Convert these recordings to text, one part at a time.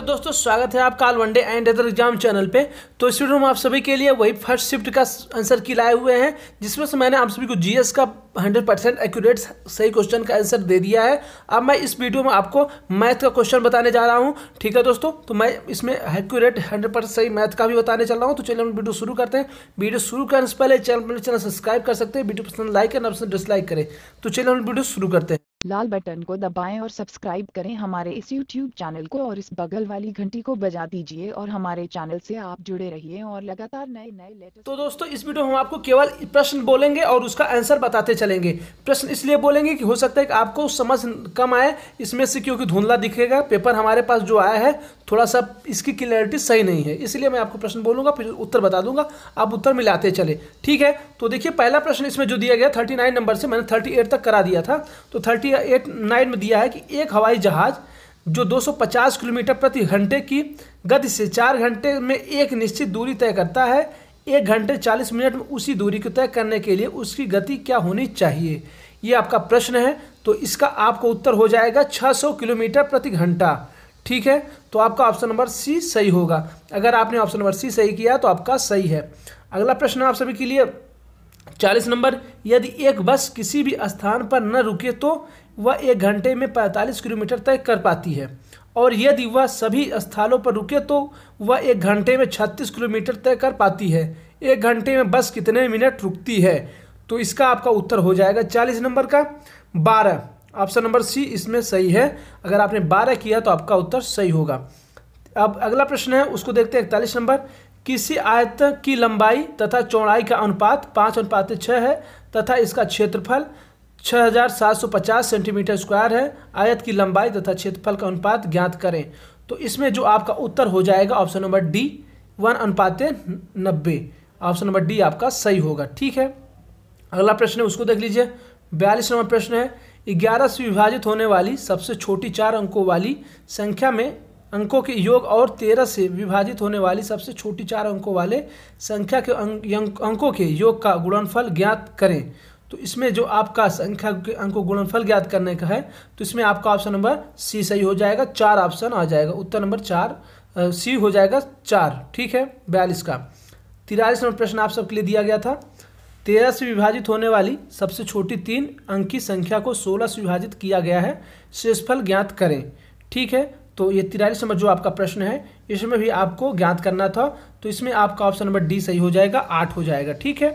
hello दोस्तों स्वागत है आपका all one day and other exam channel पे तो इस वीडियो में आप सभी के लिए वही फर्स्ट शिफ्ट का आंसर की लाए हुए हैं जिसमें से मैंने आप सभी को जीएस का 100 परसेंट एक्यूरेट सही क्वेश्चन का आंसर दे दिया है अब मैं इस वीडियो में आपको मैथ का क्वेश्चन बताने जा रहा हूँ ठीक है दोस्तों तो मैं इसमें एक्यूरेट हंड्रेड सही मैथ का भी बताने चल रहा हूँ तो चलिए हम वीडियो शुरू करते हैं वीडियो शुरू करने से पहले चैनल चैनल सब्सक्राइब कर सकते हैं वीडियो पसंद लाइक एंड ऑप्शन डिसलाइक करें तो चलिए हम वीडियो शुरू करते हैं लाल बटन को दबाएं और सब्सक्राइब करें हमारे इस YouTube चैनल को और इस बगल वाली घंटी को बजा दीजिए और हमारे चैनल से आप जुड़े रहिए और लगातार नए नए लेटेस्ट तो दोस्तों इस वीडियो में हम आपको केवल प्रश्न बोलेंगे और उसका आंसर बताते चलेंगे प्रश्न इसलिए बोलेंगे कि हो सकता है कि आपको समझ कम आए इसमें से क्योंकि धुंधला दिखेगा पेपर हमारे पास जो आया है थोड़ा सा इसकी क्लियरिटी सही नहीं है इसलिए मैं आपको प्रश्न बोलूंगा फिर उत्तर बता दूंगा आप उत्तर मिलाते चले ठीक है तो देखिए पहला प्रश्न इसमें जो दिया गया थर्टी नंबर से मैंने थर्टी तक करा दिया था तो थर्टी थर्टी में दिया है कि एक हवाई जहाज़ जो 250 किलोमीटर प्रति घंटे की गति से चार घंटे में एक निश्चित दूरी तय करता है एक घंटे 40 मिनट में उसी दूरी को तय करने के लिए उसकी गति क्या होनी चाहिए ये आपका प्रश्न है तो इसका आपको उत्तर हो जाएगा 600 किलोमीटर प्रति घंटा ठीक है तो आपका ऑप्शन नंबर सी सही होगा अगर आपने ऑप्शन नंबर सी सही किया तो आपका सही है अगला प्रश्न आप सभी के लिए चालीस नंबर यदि एक बस किसी भी स्थान पर न रुके तो वह एक घंटे में 45 किलोमीटर तय कर पाती है और यदि वह सभी स्थानों पर रुके तो वह एक घंटे में 36 किलोमीटर तय कर पाती है एक घंटे में बस कितने मिनट रुकती है तो इसका आपका उत्तर हो जाएगा चालीस नंबर का बारह ऑप्शन नंबर सी इसमें सही है अगर आपने बारह किया तो आपका उत्तर सही होगा अब अगला प्रश्न है उसको देखते हैं इकतालीस नंबर किसी आयत की लंबाई तथा चौड़ाई का अनुपात पाँच अनुपात छः है तथा इसका क्षेत्रफल 6750 सेंटीमीटर स्क्वायर है आयत की लंबाई तथा क्षेत्रफल का अनुपात ज्ञात करें तो इसमें जो आपका उत्तर हो जाएगा ऑप्शन नंबर डी वन अनुपात नब्बे ऑप्शन नंबर डी आपका सही होगा ठीक है अगला प्रश्न है उसको देख लीजिए बयालीस नंबर प्रश्न है ग्यारह से विभाजित होने वाली सबसे छोटी चार अंकों वाली संख्या में अंकों के योग और तेरह से विभाजित होने वाली सबसे छोटी चार अंकों वाले संख्या के अंक, अंकों के योग का गुणनफल ज्ञात करें तो इसमें जो आपका संख्या के अंक गुणनफल ज्ञात करने का है तो इसमें आपका ऑप्शन नंबर सी सही हो जाएगा चार ऑप्शन आ जाएगा उत्तर नंबर चार सी हो जाएगा चार ठीक है बयालीस का तिरालीस नंबर प्रश्न आप सबके लिए दिया गया था तेरह से विभाजित होने वाली सबसे छोटी तीन अंक की संख्या को सोलह से विभाजित किया गया है शेषफल ज्ञात करें ठीक है तो ये तिरालीस नंबर जो आपका प्रश्न है इसमें भी आपको ज्ञात करना था तो इसमें आपका ऑप्शन नंबर डी सही हो जाएगा आठ हो जाएगा ठीक है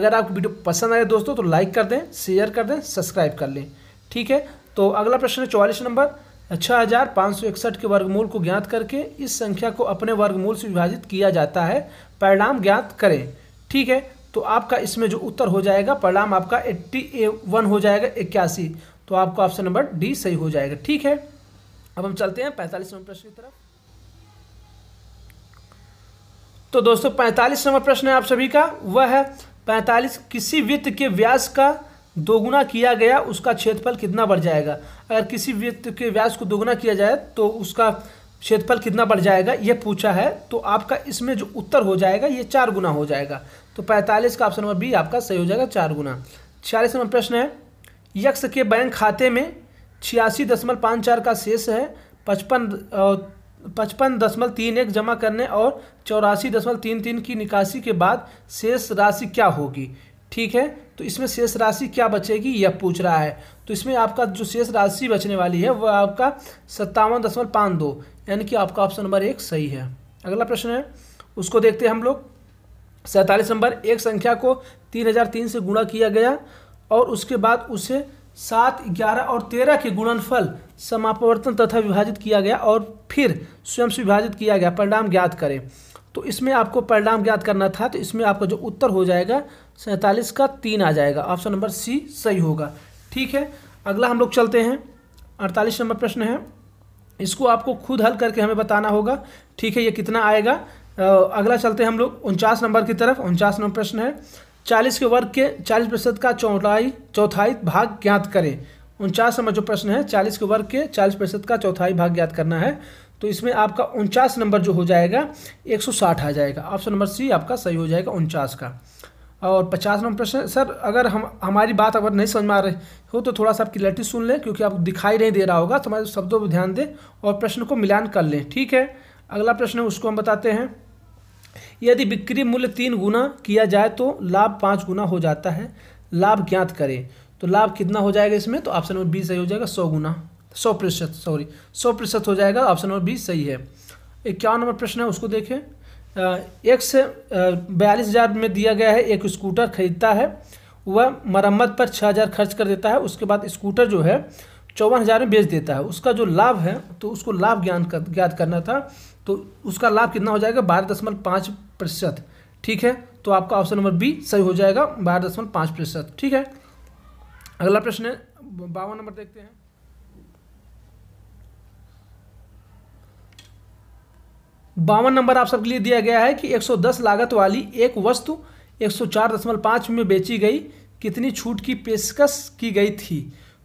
अगर आपको वीडियो पसंद आए दोस्तों तो लाइक कर दें शेयर कर दें सब्सक्राइब कर लें ठीक है तो अगला प्रश्न है चौवालीस नंबर छः हज़ार पाँच सौ इकसठ के वर्गमूल को ज्ञात करके इस संख्या को अपने वर्गमूल से विभाजित किया जाता है परिणाम ज्ञात करें ठीक है तो आपका इसमें जो उत्तर हो जाएगा परिणाम आपका एट्टी ए वन हो जाएगा इक्यासी तो आपका ऑप्शन नंबर डी सही हो जाएगा ठीक है अब हम चलते हैं पैंतालीस नंबर प्रश्न की तरफ तो दोस्तों पैंतालीस नंबर प्रश्न है आप सभी का वह है पैंतालीस किसी वित्त के व्यास का दोगुना किया गया उसका क्षेत्रफल कितना बढ़ जाएगा अगर किसी वित्त के व्यास को दोगुना किया जाए तो उसका क्षेत्रफल कितना बढ़ जाएगा यह पूछा है तो आपका इसमें जो उत्तर हो जाएगा ये चार गुना हो जाएगा तो पैंतालीस का ऑप्शन नंबर बी आपका सही हो जाएगा चार गुना छियालीस नंबर प्रश्न है यक्ष के बैंक खाते में छियासी दशमलव पाँच चार का शेष है पचपन पचपन दशमलव तीन एक जमा करने और चौरासी दशमलव तीन तीन की निकासी के बाद शेष राशि क्या होगी ठीक है तो इसमें शेष राशि क्या बचेगी यह पूछ रहा है तो इसमें आपका जो शेष राशि बचने वाली है वह आपका सत्तावन दशमलव पाँच दो यानी कि आपका ऑप्शन नंबर एक सही है अगला प्रश्न है उसको देखते हैं हम लोग सैंतालीस नंबर एक संख्या को तीन हजार तीन से गुणा किया गया और उसके बाद उसे सात ग्यारह और तेरह के गुणनफल समापवर्तन तथा विभाजित किया गया और फिर स्वयं से विभाजित किया गया परिणाम ज्ञात करें तो इसमें आपको परिणाम ज्ञात करना था तो इसमें आपका जो उत्तर हो जाएगा सैंतालीस का तीन आ जाएगा ऑप्शन नंबर सी सही होगा ठीक है अगला हम लोग चलते हैं अड़तालीस नंबर प्रश्न है इसको आपको खुद हल करके हमें बताना होगा ठीक है ये कितना आएगा अगला चलते हैं हम लोग उनचास नंबर की तरफ उनचास नंबर प्रश्न है चालीस के वर्ग के चालीस प्रतिशत का चौथाई चौथाई भाग ज्ञात करें उनचास नंबर जो प्रश्न है चालीस के वर्ग के चालीस प्रतिशत का चौथाई भाग ज्ञात करना है तो इसमें आपका उनचास नंबर जो हो जाएगा एक सौ साठ आ जाएगा ऑप्शन नंबर सी आपका सही हो जाएगा उनचास का और पचास नंबर प्रश्न सर अगर हम हमारी बात अगर नहीं समझ में आ रही हो तो थोड़ा सा आप क्लियरिटी सुन लें क्योंकि आपको दिखाई नहीं दे रहा होगा तो हमारे शब्दों पर ध्यान दें और प्रश्न को मिलान कर लें ठीक है अगला प्रश्न है उसको हम बताते हैं यदि बिक्री मूल्य तीन गुना किया जाए तो लाभ पाँच गुना हो जाता है लाभ ज्ञात करें तो लाभ कितना हो जाएगा इसमें तो ऑप्शन नंबर बी सही हो जाएगा सौ गुना सौ प्रतिशत सॉरी सौ प्रतिशत हो जाएगा ऑप्शन नंबर बी सही है इक्यावन नंबर प्रश्न है उसको देखें एक से बयालीस हज़ार में दिया गया है एक स्कूटर खरीदता है वह मरम्मत पर छः हज़ार खर्च कर देता है उसके बाद स्कूटर जो है चौवन हज़ार में बेच देता है उसका जो लाभ है तो उसको लाभ ज्ञान कर ज्ञात करना था तो उसका लाभ कितना हो जाएगा बारह दशमलव पाँच प्रतिशत ठीक है तो आपका ऑप्शन नंबर बी सही हो जाएगा बारह दशमलव पाँच प्रतिशत ठीक है अगला प्रश्न है बावन नंबर देखते हैं बावन नंबर आप सबके लिए दिया गया है कि 110 लागत वाली एक वस्तु 104.5 में बेची गई कितनी छूट की पेशकश की गई थी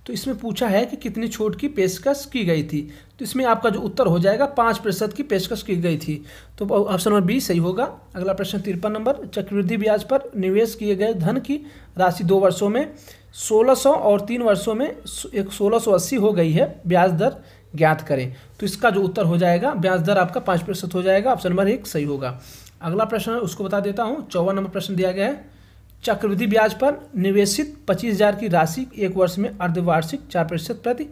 तो इसमें पूछा है कि कितनी छूट की पेशकश की गई थी तो इसमें आपका जो उत्तर हो जाएगा पाँच प्रतिशत की पेशकश की गई थी तो ऑप्शन नंबर बी सही होगा अगला प्रश्न तिरपन नंबर चक्रवृद्धि ब्याज पर निवेश किए गए धन की राशि दो वर्षों में 1600 और तीन वर्षों में एक सोलह हो गई है ब्याज दर ज्ञात करें तो इसका जो उत्तर हो जाएगा ब्याज दर आपका पाँच प्रतिशत हो जाएगा ऑप्शन नंबर एक सही होगा अगला प्रश्न उसको बता देता हूँ चौवन नंबर प्रश्न दिया गया है चक्रवृद्धि ब्याज पर निवेशित पच्चीस हजार की राशि एक वर्ष में अर्धवार्षिक चार प्रतिशत प्रति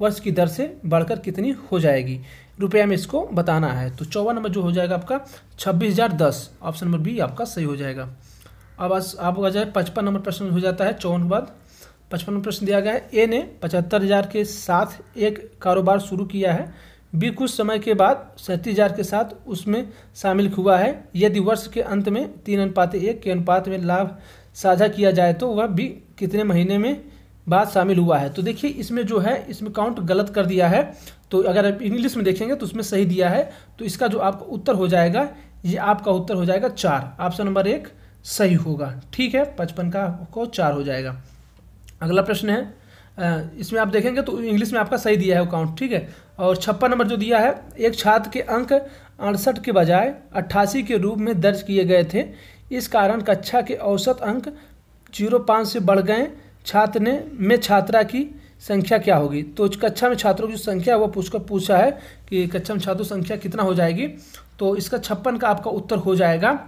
वर्ष की दर से बढ़कर कितनी हो जाएगी रुपया में इसको बताना है तो चौवन नंबर जो हो जाएगा आपका छब्बीस हजार दस ऑप्शन नंबर बी आपका सही हो जाएगा अब आपका जाए पचपन नंबर प्रश्न हो जाता है चौवन के बाद पचपन नंबर प्रश्न दिया गया है ए ने पचहत्तर हजार के साथ एक कारोबार शुरू किया है बी कुछ समय के बाद सैंतीस हजार के साथ उसमें शामिल हुआ है यदि वर्ष के अंत में तीन अनुपात एक के अनुपात में लाभ साझा किया जाए तो वह भी कितने महीने में बाद शामिल हुआ है तो देखिए इसमें जो है इसमें काउंट गलत कर दिया है तो अगर आप इंग्लिश में देखेंगे तो उसमें सही दिया है तो इसका जो आपका उत्तर हो जाएगा ये आपका उत्तर हो जाएगा चार ऑप्शन नंबर एक सही होगा ठीक है पचपन का को चार हो जाएगा अगला प्रश्न है इसमें आप देखेंगे तो इंग्लिश में आपका सही दिया है अकाउंट ठीक है और छप्पन नंबर जो दिया है एक छात्र के अंक अड़सठ के बजाय अट्ठासी के रूप में दर्ज किए गए थे इस कारण कक्षा के औसत अंक जीरो पाँच से बढ़ गए छात्र ने में छात्रा की संख्या क्या होगी तो कक्षा में छात्रों की जो संख्या है वो पूछकर पूछा है कि कक्षा में छात्रों संख्या कितना हो जाएगी तो इसका छप्पन का आपका उत्तर हो जाएगा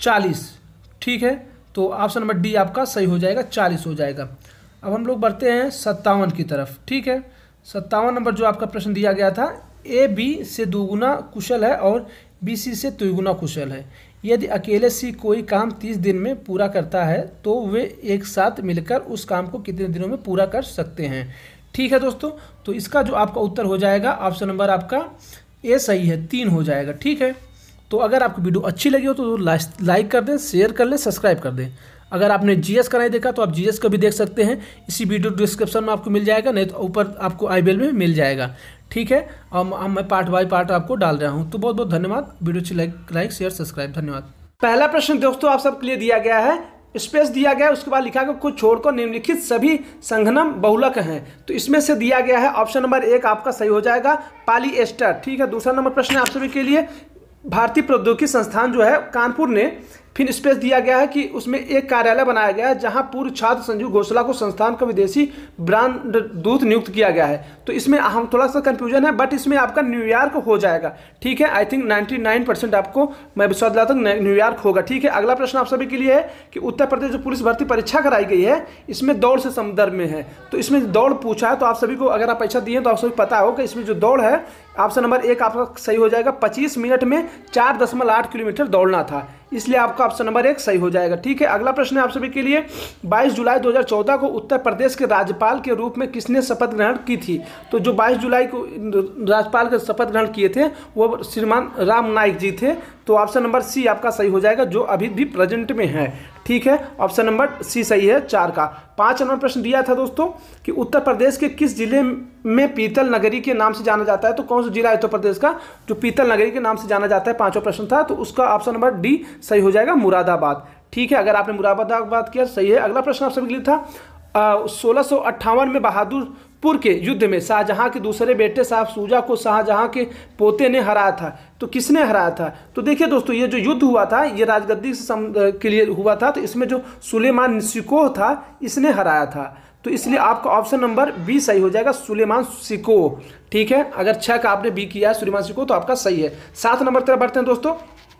चालीस ठीक है तो ऑप्शन नंबर डी आपका सही हो जाएगा चालीस हो जाएगा अब हम लोग बढ़ते हैं सत्तावन की तरफ ठीक है सत्तावन नंबर जो आपका प्रश्न दिया गया था ए बी से दोगुना कुशल है और बी सी से त्रिगुना कुशल है यदि अकेले से कोई काम तीस दिन में पूरा करता है तो वे एक साथ मिलकर उस काम को कितने दिनों में पूरा कर सकते हैं ठीक है दोस्तों तो इसका जो आपका उत्तर हो जाएगा ऑप्शन नंबर आपका ए सही है तीन हो जाएगा ठीक है तो अगर आपको वीडियो अच्छी लगी हो तो लाइक कर दें शेयर कर लें सब्सक्राइब कर दें अगर आपने जीएस का नहीं देखा तो आप जीएस का भी देख सकते हैं इसी वीडियो डिस्क्रिप्शन में आपको मिल जाएगा नहीं तो ऊपर आपको आई में मिल जाएगा ठीक है अब मैं पार्ट बाय पार्ट आपको डाल रहा हूँ तो बहुत बहुत धन्यवाद वीडियो अच्छी लाइक लाइक शेयर सब्सक्राइब धन्यवाद पहला प्रश्न दोस्तों आप सबके लिए दिया गया है स्पेस दिया गया है उसके बाद लिखा गया कुछ छोड़कर निम्नलिखित सभी संघनम बहुलक हैं तो इसमें से दिया गया है ऑप्शन नंबर एक आपका सही हो जाएगा पालीएस्टर ठीक है दूसरा नंबर प्रश्न आप सभी के लिए भारतीय प्रौद्योगिकी संस्थान जो है कानपुर ने फिर स्पेस दिया गया है कि उसमें एक कार्यालय बनाया गया है जहां पूर्व छात्र संजीव घोषला को संस्थान का विदेशी ब्रांड दूत नियुक्त किया गया है तो इसमें हम थोड़ा सा कंफ्यूजन है बट इसमें आपका न्यूयॉर्क हो जाएगा ठीक है आई थिंक 99 परसेंट आपको मैं विश्वास दिलाता हूँ न्यूयॉर्क होगा ठीक है अगला प्रश्न आप सभी के लिए है कि उत्तर प्रदेश जो पुलिस भर्ती परीक्षा कराई गई है इसमें दौड़ से संदर्भ में है तो इसमें दौड़ पूछा है तो आप सभी को अगर आप परीक्षा दिए तो आप सभी पता हो कि इसमें जो दौड़ है ऑप्शन नंबर एक आपका सही हो जाएगा पच्चीस मिनट में चार दशमलव आठ किलोमीटर दौड़ना था इसलिए आपका ऑप्शन नंबर एक सही हो जाएगा ठीक है अगला प्रश्न है आप सभी के लिए 22 जुलाई 2014 को उत्तर प्रदेश के राज्यपाल के रूप में किसने शपथ ग्रहण की थी तो जो 22 जुलाई को राज्यपाल के शपथ ग्रहण किए थे वो श्रीमान राम नाइक जी थे तो ऑप्शन नंबर सी आपका सही हो जाएगा जो अभी भी प्रेजेंट में है ठीक है ऑप्शन नंबर सी सही है चार का पांच नंबर प्रश्न दिया था दोस्तों कि उत्तर प्रदेश के किस जिले में पीतल नगरी के नाम से जाना जाता है तो कौन सा जिला है उत्तर प्रदेश का जो पीतल नगरी के नाम से जाना जाता है पांचवा प्रश्न था तो उसका ऑप्शन नंबर डी सही हो जाएगा मुरादाबाद ठीक है अगर आपने मुरादाबाद किया सही है अगला प्रश्न आप सभी लिया लिए था सोलह में बहादुर पुर के युद्ध में शाहजहां के दूसरे बेटे साहब सूजा को शाहजहां के पोते ने हराया था तो किसने हराया था तो देखिए दोस्तों ये जो युद्ध हुआ था ये राजगद्दी के लिए हुआ था तो इसमें जो सुलेमान सिकोह था इसने हराया था तो इसलिए आपका ऑप्शन नंबर बी सही हो जाएगा सुलेमान सिको ठीक है अगर छः का आपने बी किया है सुलेमान सिको तो आपका सही है सात नंबर तरफ बढ़ते हैं दोस्तों